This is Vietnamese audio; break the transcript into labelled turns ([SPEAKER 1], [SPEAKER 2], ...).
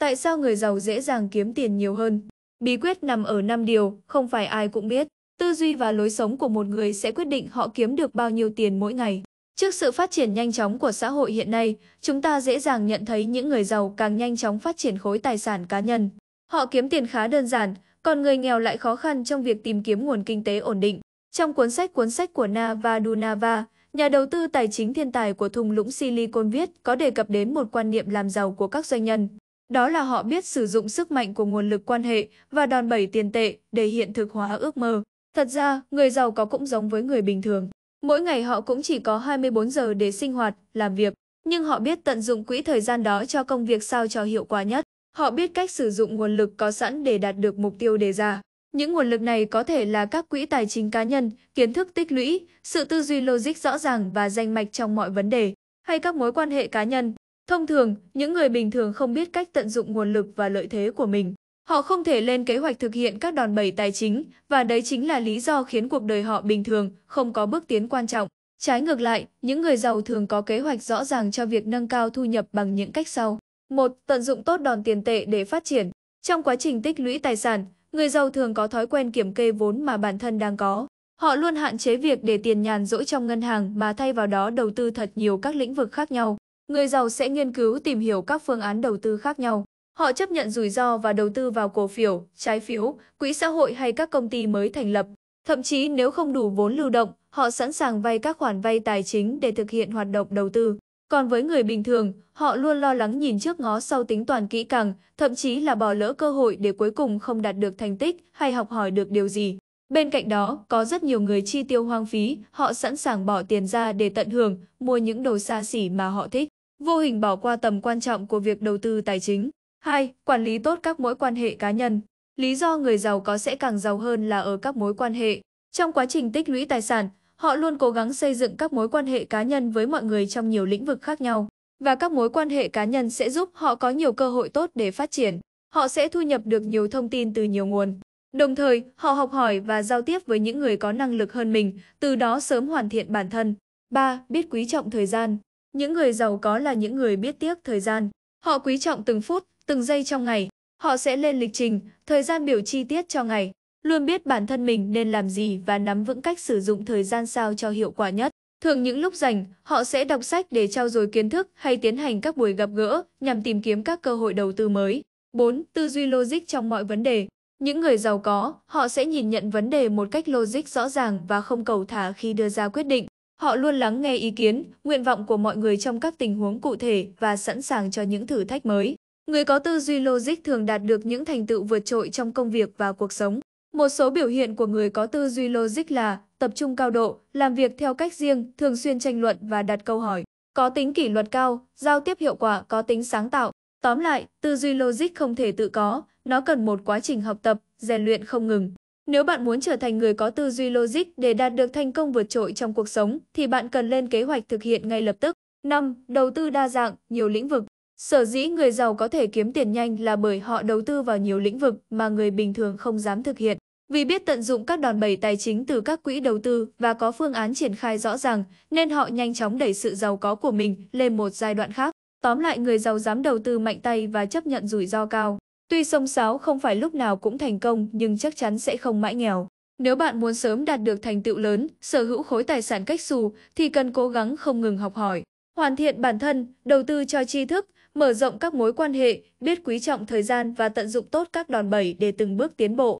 [SPEAKER 1] Tại sao người giàu dễ dàng kiếm tiền nhiều hơn? Bí quyết nằm ở 5 điều, không phải ai cũng biết. Tư duy và lối sống của một người sẽ quyết định họ kiếm được bao nhiêu tiền mỗi ngày. Trước sự phát triển nhanh chóng của xã hội hiện nay, chúng ta dễ dàng nhận thấy những người giàu càng nhanh chóng phát triển khối tài sản cá nhân. Họ kiếm tiền khá đơn giản, còn người nghèo lại khó khăn trong việc tìm kiếm nguồn kinh tế ổn định. Trong cuốn sách cuốn sách của Nava Dunava, nhà đầu tư tài chính thiên tài của thung lũng Silicon viết có đề cập đến một quan niệm làm giàu của các doanh nhân. Đó là họ biết sử dụng sức mạnh của nguồn lực quan hệ và đòn bẩy tiền tệ để hiện thực hóa ước mơ. Thật ra, người giàu có cũng giống với người bình thường. Mỗi ngày họ cũng chỉ có 24 giờ để sinh hoạt, làm việc, nhưng họ biết tận dụng quỹ thời gian đó cho công việc sao cho hiệu quả nhất. Họ biết cách sử dụng nguồn lực có sẵn để đạt được mục tiêu đề ra. Những nguồn lực này có thể là các quỹ tài chính cá nhân, kiến thức tích lũy, sự tư duy logic rõ ràng và danh mạch trong mọi vấn đề, hay các mối quan hệ cá nhân. Thông thường, những người bình thường không biết cách tận dụng nguồn lực và lợi thế của mình. Họ không thể lên kế hoạch thực hiện các đòn bẩy tài chính và đấy chính là lý do khiến cuộc đời họ bình thường không có bước tiến quan trọng. Trái ngược lại, những người giàu thường có kế hoạch rõ ràng cho việc nâng cao thu nhập bằng những cách sau. 1. Tận dụng tốt đòn tiền tệ để phát triển. Trong quá trình tích lũy tài sản, người giàu thường có thói quen kiểm kê vốn mà bản thân đang có. Họ luôn hạn chế việc để tiền nhàn rỗi trong ngân hàng mà thay vào đó đầu tư thật nhiều các lĩnh vực khác nhau. Người giàu sẽ nghiên cứu tìm hiểu các phương án đầu tư khác nhau. Họ chấp nhận rủi ro và đầu tư vào cổ phiếu, trái phiếu, quỹ xã hội hay các công ty mới thành lập. Thậm chí nếu không đủ vốn lưu động, họ sẵn sàng vay các khoản vay tài chính để thực hiện hoạt động đầu tư. Còn với người bình thường, họ luôn lo lắng nhìn trước ngó sau tính toàn kỹ càng, thậm chí là bỏ lỡ cơ hội để cuối cùng không đạt được thành tích hay học hỏi được điều gì. Bên cạnh đó, có rất nhiều người chi tiêu hoang phí, họ sẵn sàng bỏ tiền ra để tận hưởng, mua những đồ xa xỉ mà họ thích vô hình bỏ qua tầm quan trọng của việc đầu tư tài chính. 2. Quản lý tốt các mối quan hệ cá nhân. Lý do người giàu có sẽ càng giàu hơn là ở các mối quan hệ. Trong quá trình tích lũy tài sản, họ luôn cố gắng xây dựng các mối quan hệ cá nhân với mọi người trong nhiều lĩnh vực khác nhau. Và các mối quan hệ cá nhân sẽ giúp họ có nhiều cơ hội tốt để phát triển. Họ sẽ thu nhập được nhiều thông tin từ nhiều nguồn. Đồng thời, họ học hỏi và giao tiếp với những người có năng lực hơn mình, từ đó sớm hoàn thiện bản thân. 3. Biết quý trọng thời gian những người giàu có là những người biết tiếc thời gian. Họ quý trọng từng phút, từng giây trong ngày. Họ sẽ lên lịch trình, thời gian biểu chi tiết cho ngày. Luôn biết bản thân mình nên làm gì và nắm vững cách sử dụng thời gian sao cho hiệu quả nhất. Thường những lúc rảnh, họ sẽ đọc sách để trao dồi kiến thức hay tiến hành các buổi gặp gỡ nhằm tìm kiếm các cơ hội đầu tư mới. 4. Tư duy logic trong mọi vấn đề. Những người giàu có, họ sẽ nhìn nhận vấn đề một cách logic rõ ràng và không cầu thả khi đưa ra quyết định. Họ luôn lắng nghe ý kiến, nguyện vọng của mọi người trong các tình huống cụ thể và sẵn sàng cho những thử thách mới. Người có tư duy logic thường đạt được những thành tựu vượt trội trong công việc và cuộc sống. Một số biểu hiện của người có tư duy logic là tập trung cao độ, làm việc theo cách riêng, thường xuyên tranh luận và đặt câu hỏi, có tính kỷ luật cao, giao tiếp hiệu quả, có tính sáng tạo. Tóm lại, tư duy logic không thể tự có, nó cần một quá trình học tập, rèn luyện không ngừng. Nếu bạn muốn trở thành người có tư duy logic để đạt được thành công vượt trội trong cuộc sống thì bạn cần lên kế hoạch thực hiện ngay lập tức. 5. Đầu tư đa dạng, nhiều lĩnh vực. Sở dĩ người giàu có thể kiếm tiền nhanh là bởi họ đầu tư vào nhiều lĩnh vực mà người bình thường không dám thực hiện. Vì biết tận dụng các đòn bẩy tài chính từ các quỹ đầu tư và có phương án triển khai rõ ràng, nên họ nhanh chóng đẩy sự giàu có của mình lên một giai đoạn khác. Tóm lại, người giàu dám đầu tư mạnh tay và chấp nhận rủi ro cao. Tuy sông sáo không phải lúc nào cũng thành công nhưng chắc chắn sẽ không mãi nghèo. Nếu bạn muốn sớm đạt được thành tựu lớn, sở hữu khối tài sản cách xù thì cần cố gắng không ngừng học hỏi, hoàn thiện bản thân, đầu tư cho tri thức, mở rộng các mối quan hệ, biết quý trọng thời gian và tận dụng tốt các đòn bẩy để từng bước tiến bộ.